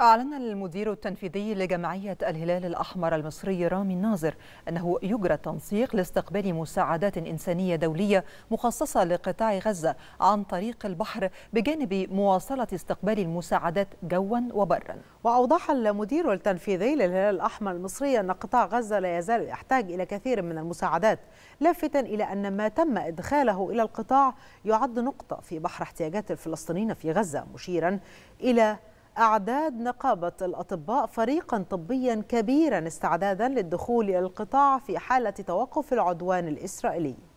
أعلن المدير التنفيذي لجمعية الهلال الأحمر المصري رامي الناظر أنه يجرى تنسيق لاستقبال مساعدات إنسانية دولية مخصصة لقطاع غزة عن طريق البحر بجانب مواصلة استقبال المساعدات جوا وبرا وأوضح المدير التنفيذي للهلال الأحمر المصري أن قطاع غزة لا يزال يحتاج إلى كثير من المساعدات لافتا إلى أن ما تم إدخاله إلى القطاع يعد نقطة في بحر احتياجات الفلسطينيين في غزة مشيرا إلى أعداد نقابة الأطباء فريقا طبيا كبيرا استعدادا للدخول إلى القطاع في حالة توقف العدوان الإسرائيلي